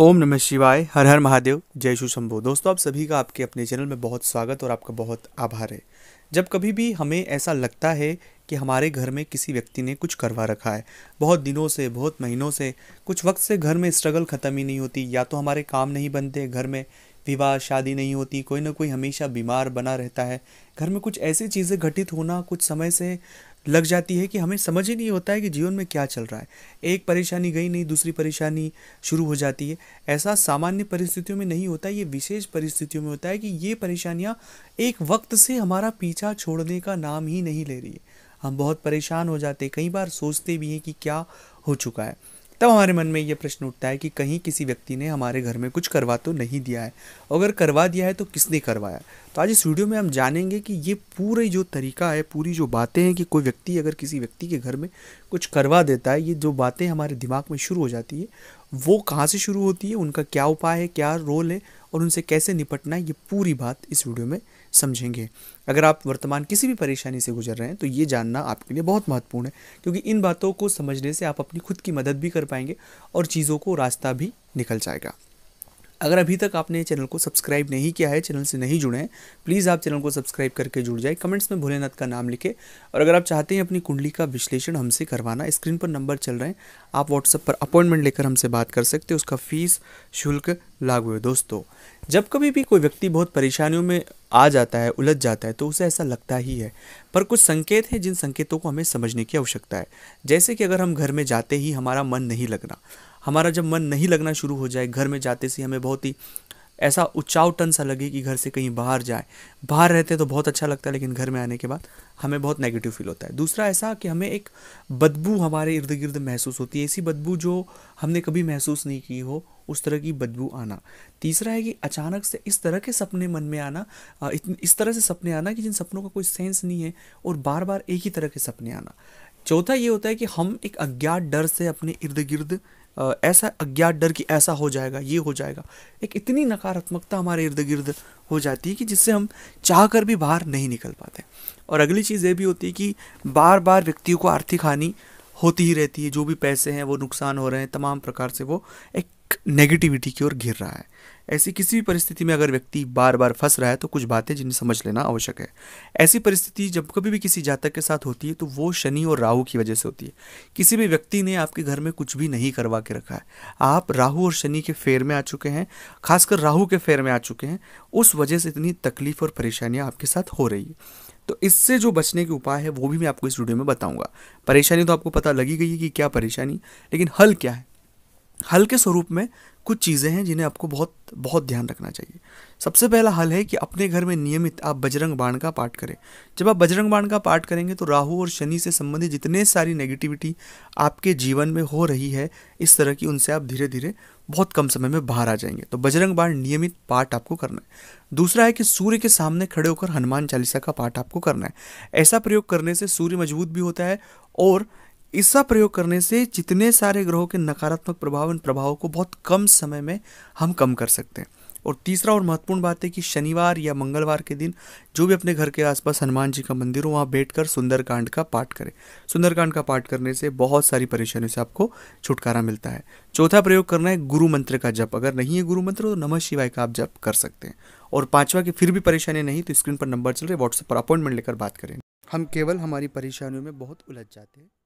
ओम नमः शिवाय हर हर महादेव जय शु शंभो दोस्तों आप सभी का आपके अपने चैनल में बहुत स्वागत और आपका बहुत आभार है जब कभी भी हमें ऐसा लगता है कि हमारे घर में किसी व्यक्ति ने कुछ करवा रखा है बहुत दिनों से बहुत महीनों से कुछ वक्त से घर में स्ट्रगल ख़त्म ही नहीं होती या तो हमारे काम नहीं बनते घर में विवाह शादी नहीं होती कोई ना कोई हमेशा बीमार बना रहता है घर में कुछ ऐसी चीज़ें घटित होना कुछ समय से लग जाती है कि हमें समझ ही नहीं होता है कि जीवन में क्या चल रहा है एक परेशानी गई नहीं दूसरी परेशानी शुरू हो जाती है ऐसा सामान्य परिस्थितियों में नहीं होता ये विशेष परिस्थितियों में होता है कि ये परेशानियाँ एक वक्त से हमारा पीछा छोड़ने का नाम ही नहीं ले रही है हम बहुत परेशान हो जाते कई बार सोचते भी हैं कि क्या हो चुका है तब हमारे मन में ये प्रश्न उठता है कि कहीं किसी व्यक्ति ने हमारे घर में कुछ करवा तो नहीं दिया है अगर करवा दिया है तो किसने करवाया तो आज इस वीडियो में हम जानेंगे कि ये पूरी जो तरीका है पूरी जो बातें हैं कि कोई व्यक्ति अगर किसी व्यक्ति के घर में कुछ करवा देता है ये जो बातें हमारे दिमाग में शुरू हो जाती है वो कहाँ से शुरू होती है उनका क्या उपाय है क्या रोल है और उनसे कैसे निपटना है ये पूरी बात इस वीडियो में समझेंगे अगर आप वर्तमान किसी भी परेशानी से गुजर रहे हैं तो ये जानना आपके लिए बहुत महत्वपूर्ण है क्योंकि इन बातों को समझने से आप अपनी खुद की मदद भी कर पाएंगे और चीज़ों को रास्ता भी निकल जाएगा अगर अभी तक आपने चैनल को सब्सक्राइब नहीं किया है चैनल से नहीं जुड़े हैं प्लीज़ आप चैनल को सब्सक्राइब करके जुड़ जाए कमेंट्स में भोलेनाथ का नाम लिखे और अगर आप चाहते हैं अपनी कुंडली का विश्लेषण हमसे करवाना स्क्रीन पर नंबर चल रहे हैं आप व्हाट्सअप पर अपॉइंटमेंट लेकर हमसे बात कर सकते हो उसका फ़ीस शुल्क लागू है दोस्तों जब कभी भी कोई व्यक्ति बहुत परेशानियों में आ जाता है उलझ जाता है तो उसे ऐसा लगता ही है पर कुछ संकेत हैं जिन संकेतों को हमें समझने की आवश्यकता है जैसे कि अगर हम घर में जाते ही हमारा मन नहीं लगना हमारा जब मन नहीं लगना शुरू हो जाए घर में जाते से हमें बहुत ही ऐसा उचाव टन सा लगे कि घर से कहीं बाहर जाए बाहर रहते तो बहुत अच्छा लगता है लेकिन घर में आने के बाद हमें बहुत नेगेटिव फील होता है दूसरा ऐसा कि हमें एक बदबू हमारे इर्द गिर्द महसूस होती है ऐसी बदबू जो हमने कभी महसूस नहीं की हो उस तरह की बदबू आना तीसरा है कि अचानक से इस तरह के सपने मन में आना इस तरह से सपने आना कि जिन सपनों का कोई सेंस नहीं है और बार बार एक ही तरह के सपने आना चौथा ये होता है कि हम एक अज्ञात डर से अपने इर्द गिर्द ऐसा अज्ञात डर कि ऐसा हो जाएगा ये हो जाएगा एक इतनी नकारात्मकता हमारे इर्द गिर्द हो जाती है कि जिससे हम चाह कर भी बाहर नहीं निकल पाते और अगली चीज़ ये भी होती है कि बार बार व्यक्तियों को आर्थिक हानि होती ही रहती है जो भी पैसे हैं वो नुकसान हो रहे हैं तमाम प्रकार से वो एक नेगेटिविटी की ओर घिर रहा है ऐसी किसी भी परिस्थिति में अगर व्यक्ति बार बार फंस रहा है तो कुछ बातें जिन्हें समझ लेना आवश्यक है ऐसी परिस्थिति जब कभी भी किसी जातक के साथ होती है तो वो शनि और राहु की वजह से होती है किसी भी व्यक्ति ने आपके घर में कुछ भी नहीं करवा के रखा है आप राहु और शनि के फेर में आ चुके हैं खासकर राहु के फेर में आ चुके हैं उस वजह से इतनी तकलीफ और परेशानियाँ आपके साथ हो रही है तो इससे जो बचने के उपाय है वो भी मैं आपको इस वीडियो में बताऊंगा परेशानी तो आपको पता लगी गई है कि क्या परेशानी लेकिन हल क्या है हल के स्वरूप में कुछ चीज़ें हैं जिन्हें आपको बहुत बहुत ध्यान रखना चाहिए सबसे पहला हल है कि अपने घर में नियमित आप बजरंग बाण का पाठ करें जब आप बजरंग बाण का पाठ करेंगे तो राहु और शनि से संबंधित जितने सारी नेगेटिविटी आपके जीवन में हो रही है इस तरह की उनसे आप धीरे धीरे बहुत कम समय में बाहर आ जाएंगे तो बजरंग बाण नियमित पाठ आपको करना है दूसरा है कि सूर्य के सामने खड़े होकर हनुमान चालीसा का पाठ आपको करना है ऐसा प्रयोग करने से सूर्य मजबूत भी होता है और इसका प्रयोग करने से जितने सारे ग्रहों के नकारात्मक प्रभाव इन प्रभावों को बहुत कम समय में हम कम कर सकते हैं और तीसरा और महत्वपूर्ण बात है कि शनिवार या मंगलवार के दिन जो भी अपने घर के आसपास हनुमान जी का मंदिर हो वहाँ बैठ कर सुंदरकांड का पाठ करें सुंदरकांड का पाठ करने से बहुत सारी परेशानियों से आपको छुटकारा मिलता है चौथा प्रयोग करना है गुरु मंत्र का जप अगर नहीं है गुरु मंत्र तो नमः शिवाय का आप जप कर सकते हैं और पाँचवा की फिर भी परेशानी नहीं तो स्क्रीन पर नंबर चल रहे व्हाट्सएप पर अपॉइंटमेंट लेकर बात करें हम केवल हमारी परेशानियों में बहुत उलझ जाते हैं